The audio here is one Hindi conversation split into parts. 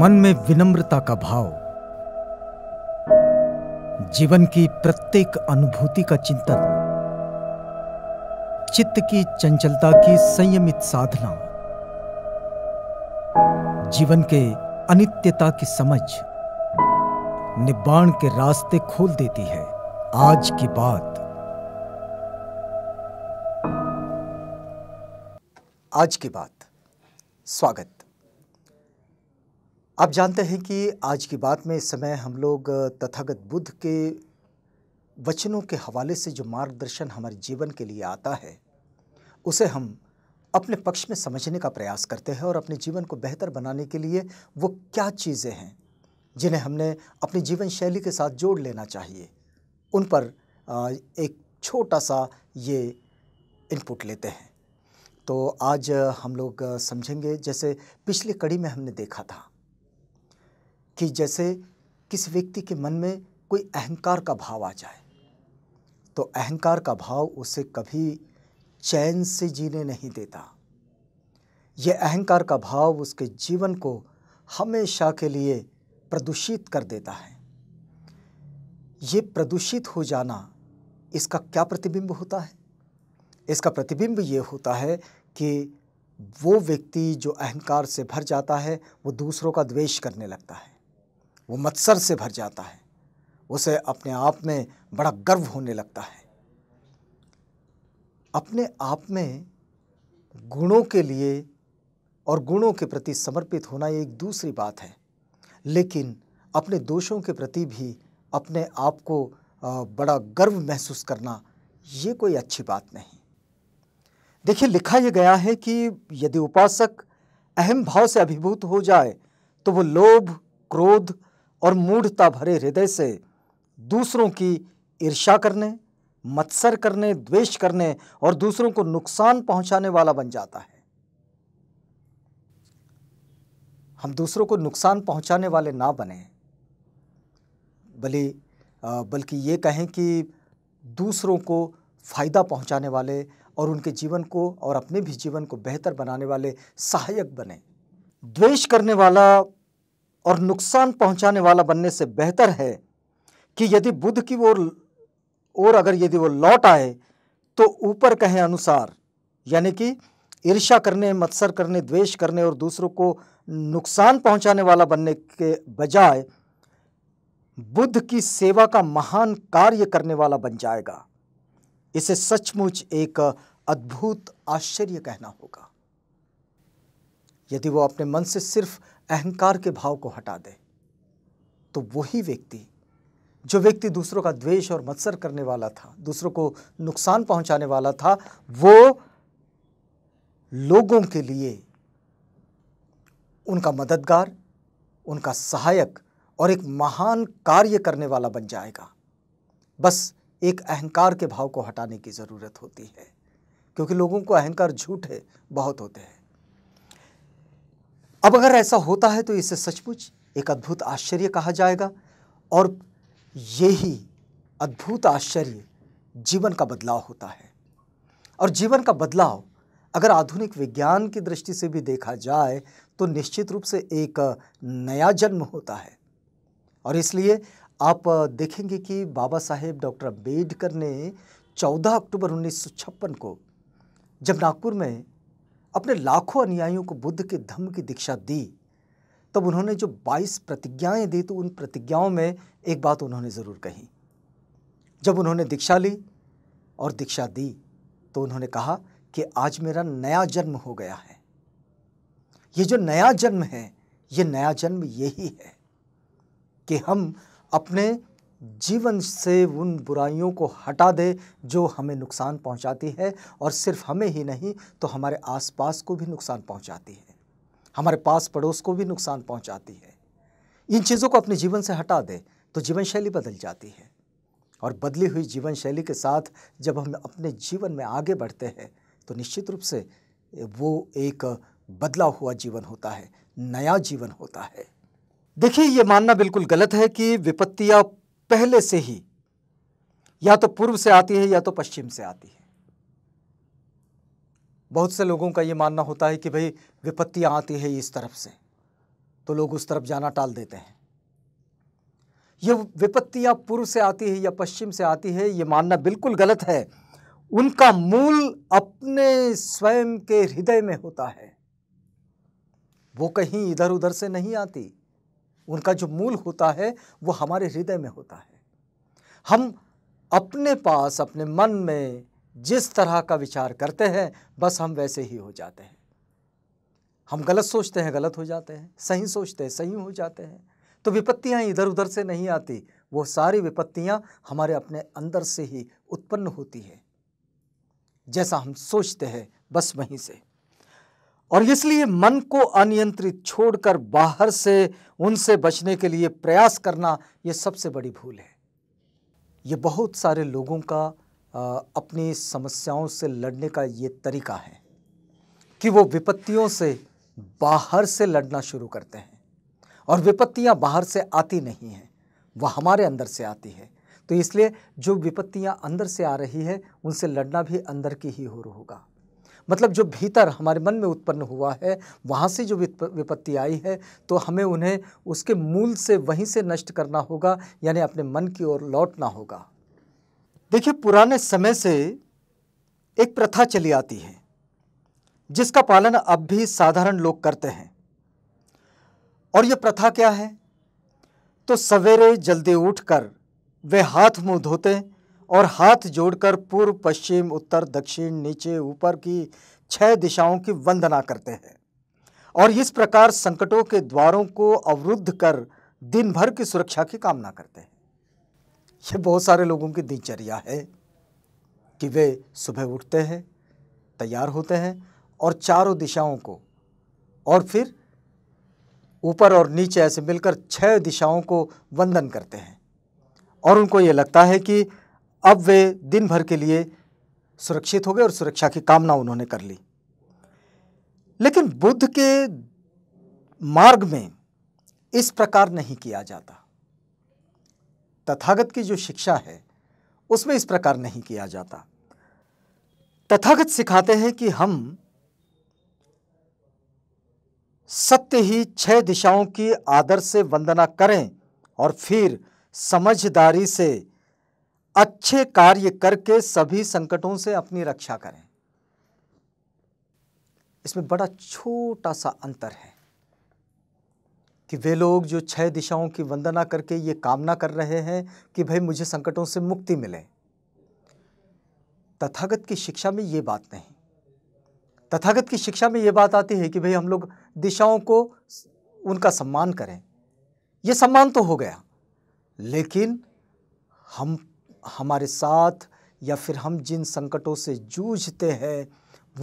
मन में विनम्रता का भाव जीवन की प्रत्येक अनुभूति का चिंतन चित्त की चंचलता की संयमित साधना जीवन के अनित्यता की समझ निबाण के रास्ते खोल देती है आज की बात आज की बात स्वागत आप जानते हैं कि आज की बात में इस समय हम लोग तथागत बुद्ध के वचनों के हवाले से जो मार्गदर्शन हमारे जीवन के लिए आता है उसे हम अपने पक्ष में समझने का प्रयास करते हैं और अपने जीवन को बेहतर बनाने के लिए वो क्या चीज़ें हैं जिन्हें हमने अपनी जीवन शैली के साथ जोड़ लेना चाहिए उन पर एक छोटा सा ये इनपुट लेते हैं तो आज हम लोग समझेंगे जैसे पिछली कड़ी में हमने देखा था कि जैसे किस व्यक्ति के मन में कोई अहंकार का भाव आ जाए तो अहंकार का भाव उसे कभी चैन से जीने नहीं देता यह अहंकार का भाव उसके जीवन को हमेशा के लिए प्रदूषित कर देता है ये प्रदूषित हो जाना इसका क्या प्रतिबिंब होता है इसका प्रतिबिंब ये होता है कि वो व्यक्ति जो अहंकार से भर जाता है वो दूसरों का द्वेष करने लगता है वो मत्सर से भर जाता है उसे अपने आप में बड़ा गर्व होने लगता है अपने आप में गुणों के लिए और गुणों के प्रति समर्पित होना एक दूसरी बात है लेकिन अपने दोषों के प्रति भी अपने आप को बड़ा गर्व महसूस करना ये कोई अच्छी बात नहीं देखिए लिखा यह गया है कि यदि उपासक अहम भाव से अभिभूत हो जाए तो वो लोभ क्रोध और मूढ़ता भरे हृदय से दूसरों की ईर्षा करने मत्सर करने द्वेष करने और दूसरों को नुकसान पहुंचाने वाला बन जाता है हम दूसरों को नुकसान पहुंचाने वाले ना बने बल्कि बल्कि ये कहें कि दूसरों को फ़ायदा पहुंचाने वाले और उनके जीवन को और अपने भी जीवन को बेहतर बनाने वाले सहायक बने द्वेष करने वाला और नुकसान पहुंचाने वाला बनने से बेहतर है कि यदि बुद्ध की ओर और अगर यदि वो लौट आए तो ऊपर कहे अनुसार यानी कि ईर्षा करने मत्सर करने द्वेष करने और दूसरों को नुकसान पहुंचाने वाला बनने के बजाय बुद्ध की सेवा का महान कार्य करने वाला बन जाएगा इसे सचमुच एक अद्भुत आश्चर्य कहना होगा यदि वो अपने मन से सिर्फ अहंकार के भाव को हटा दे तो वही व्यक्ति जो व्यक्ति दूसरों का द्वेष और मत्सर करने वाला था दूसरों को नुकसान पहुंचाने वाला था वो लोगों के लिए उनका मददगार उनका सहायक और एक महान कार्य करने वाला बन जाएगा बस एक अहंकार के भाव को हटाने की ज़रूरत होती है क्योंकि लोगों को अहंकार झूठे बहुत होते हैं अब अगर ऐसा होता है तो इसे सचमुच एक अद्भुत आश्चर्य कहा जाएगा और यही अद्भुत आश्चर्य जीवन का बदलाव होता है और जीवन का बदलाव अगर आधुनिक विज्ञान की दृष्टि से भी देखा जाए तो निश्चित रूप से एक नया जन्म होता है और इसलिए आप देखेंगे कि बाबा साहेब डॉक्टर अम्बेडकर ने 14 अक्टूबर उन्नीस को जब नागपुर में अपने लाखों अनुयायियों को बुद्ध के धम्म की दीक्षा दी तब उन्होंने जो 22 प्रतिज्ञाएं दी तो उन प्रतिज्ञाओं में एक बात उन्होंने ज़रूर कही जब उन्होंने दीक्षा ली और दीक्षा दी तो उन्होंने कहा कि आज मेरा नया जन्म हो गया है ये जो नया जन्म है ये नया जन्म यही है कि हम अपने जीवन से उन बुराइयों को हटा दे जो हमें नुकसान पहुंचाती है और सिर्फ हमें ही नहीं तो हमारे आसपास को भी नुकसान पहुंचाती है हमारे पास पड़ोस को भी नुकसान पहुंचाती है इन चीज़ों को अपने जीवन से हटा दे तो जीवन शैली बदल जाती है और बदली हुई जीवन शैली के साथ जब हम अपने जीवन में आगे बढ़ते हैं तो निश्चित रूप से वो एक बदला हुआ जीवन होता है नया जीवन होता है देखिए ये मानना बिल्कुल गलत है कि विपत्ति या पहले से ही या तो पूर्व से आती है या तो पश्चिम से आती है बहुत से लोगों का ये मानना होता है कि भाई विपत्तियां आती है इस तरफ से तो लोग उस तरफ जाना टाल देते हैं यह विपत्तियां पूर्व से आती है या पश्चिम से आती है यह मानना बिल्कुल गलत है उनका मूल अपने स्वयं के हृदय में होता है वो कहीं इधर उधर से नहीं आती उनका जो मूल होता है वो हमारे हृदय में होता है हम अपने पास अपने मन में जिस तरह का विचार करते हैं बस हम वैसे ही हो जाते हैं हम गलत सोचते हैं गलत हो जाते हैं सही सोचते हैं सही हो जाते हैं तो विपत्तियाँ इधर उधर से नहीं आती वो सारी विपत्तियाँ हमारे अपने अंदर से ही उत्पन्न होती है जैसा हम सोचते हैं बस वहीं से और इसलिए मन को अनियंत्रित छोड़कर बाहर से उनसे बचने के लिए प्रयास करना ये सबसे बड़ी भूल है ये बहुत सारे लोगों का अपनी समस्याओं से लड़ने का ये तरीका है कि वो विपत्तियों से बाहर से लड़ना शुरू करते हैं और विपत्तियां बाहर से आती नहीं हैं वह हमारे अंदर से आती है तो इसलिए जो विपत्तियां अंदर से आ रही है उनसे लड़ना भी अंदर की ही हो होगा मतलब जो भीतर हमारे मन में उत्पन्न हुआ है वहाँ से जो विपत्ति आई है तो हमें उन्हें उसके मूल से वहीं से नष्ट करना होगा यानी अपने मन की ओर लौटना होगा देखिए पुराने समय से एक प्रथा चली आती है जिसका पालन अब भी साधारण लोग करते हैं और यह प्रथा क्या है तो सवेरे जल्दी उठकर वे हाथ मुंह धोते हैं और हाथ जोड़कर पूर्व पश्चिम उत्तर दक्षिण नीचे ऊपर की छह दिशाओं की वंदना करते हैं और इस प्रकार संकटों के द्वारों को अवरुद्ध कर दिन भर की सुरक्षा की कामना करते हैं ये बहुत सारे लोगों की दिनचर्या है कि वे सुबह उठते हैं तैयार होते हैं और चारों दिशाओं को और फिर ऊपर और नीचे ऐसे मिलकर छह दिशाओं को वंदन करते हैं और उनको ये लगता है कि अब वे दिन भर के लिए सुरक्षित हो गए और सुरक्षा की कामना उन्होंने कर ली लेकिन बुद्ध के मार्ग में इस प्रकार नहीं किया जाता तथागत की जो शिक्षा है उसमें इस प्रकार नहीं किया जाता तथागत सिखाते हैं कि हम सत्य ही छह दिशाओं की आदर से वंदना करें और फिर समझदारी से अच्छे कार्य करके सभी संकटों से अपनी रक्षा करें इसमें बड़ा छोटा सा अंतर है कि वे लोग जो छह दिशाओं की वंदना करके ये कामना कर रहे हैं कि भाई मुझे संकटों से मुक्ति मिले तथागत की शिक्षा में ये बात नहीं तथागत की शिक्षा में ये बात आती है कि भाई हम लोग दिशाओं को उनका सम्मान करें ये सम्मान तो हो गया लेकिन हम हमारे साथ या फिर हम जिन संकटों से जूझते हैं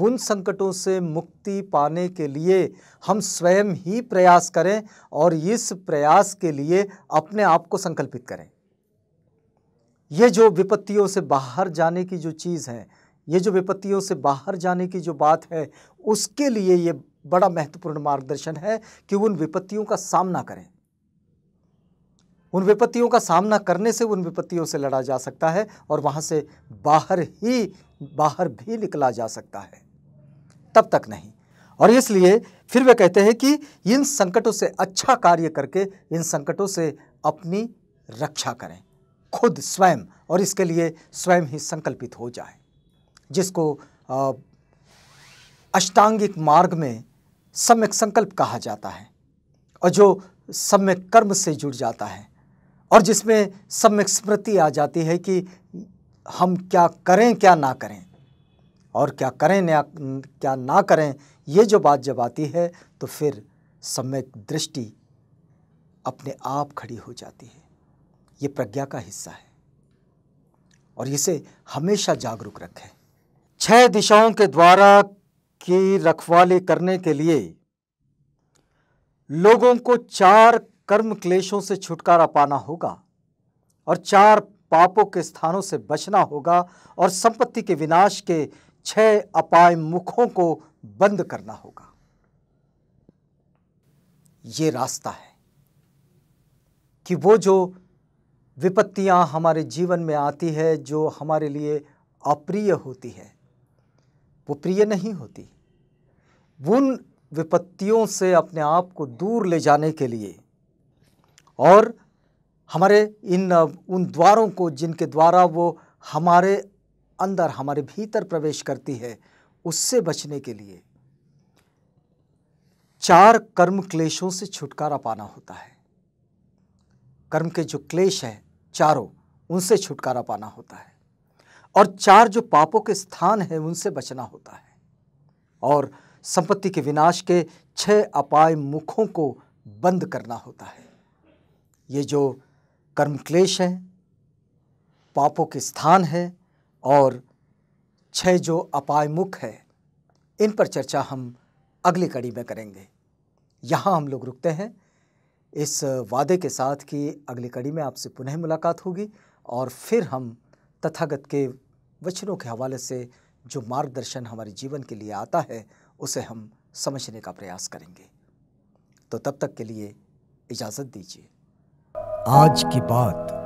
उन संकटों से मुक्ति पाने के लिए हम स्वयं ही प्रयास करें और इस प्रयास के लिए अपने आप को संकल्पित करें ये जो विपत्तियों से बाहर जाने की जो चीज़ है ये जो विपत्तियों से बाहर जाने की जो बात है उसके लिए ये बड़ा महत्वपूर्ण मार्गदर्शन है कि उन विपत्तियों का सामना करें उन विपत्तियों का सामना करने से उन विपत्तियों से लड़ा जा सकता है और वहाँ से बाहर ही बाहर भी निकला जा सकता है तब तक नहीं और इसलिए फिर वे कहते हैं कि इन संकटों से अच्छा कार्य करके इन संकटों से अपनी रक्षा करें खुद स्वयं और इसके लिए स्वयं ही संकल्पित हो जाए जिसको अष्टांगिक मार्ग में सम्यक संकल्प कहा जाता है और जो सम्यक कर्म से जुड़ जाता है और जिसमें सब में स्मृति आ जाती है कि हम क्या करें क्या ना करें और क्या करें ना क्या ना करें ये जो बात जब आती है तो फिर सम्यक दृष्टि अपने आप खड़ी हो जाती है ये प्रज्ञा का हिस्सा है और इसे हमेशा जागरूक रखें छह दिशाओं के द्वारा की रखवाली करने के लिए लोगों को चार कर्म क्लेशों से छुटकारा पाना होगा और चार पापों के स्थानों से बचना होगा और संपत्ति के विनाश के छह अपाय मुखों को बंद करना होगा ये रास्ता है कि वो जो विपत्तियां हमारे जीवन में आती है जो हमारे लिए अप्रिय होती है वो प्रिय नहीं होती उन विपत्तियों से अपने आप को दूर ले जाने के लिए और हमारे इन उन द्वारों को जिनके द्वारा वो हमारे अंदर हमारे भीतर प्रवेश करती है उससे बचने के लिए चार कर्म क्लेशों से छुटकारा पाना होता है कर्म के जो क्लेश हैं चारों उनसे छुटकारा पाना होता है और चार जो पापों के स्थान हैं उनसे बचना होता है और संपत्ति के विनाश के छह अपाय मुखों को बंद करना होता है ये जो कर्म क्लेश हैं पापों के स्थान है और छह जो अपायमुख है इन पर चर्चा हम अगली कड़ी में करेंगे यहाँ हम लोग रुकते हैं इस वादे के साथ कि अगली कड़ी में आपसे पुनः मुलाकात होगी और फिर हम तथागत के वचनों के हवाले से जो मार्गदर्शन हमारे जीवन के लिए आता है उसे हम समझने का प्रयास करेंगे तो तब तक के लिए इजाज़त दीजिए आज की बात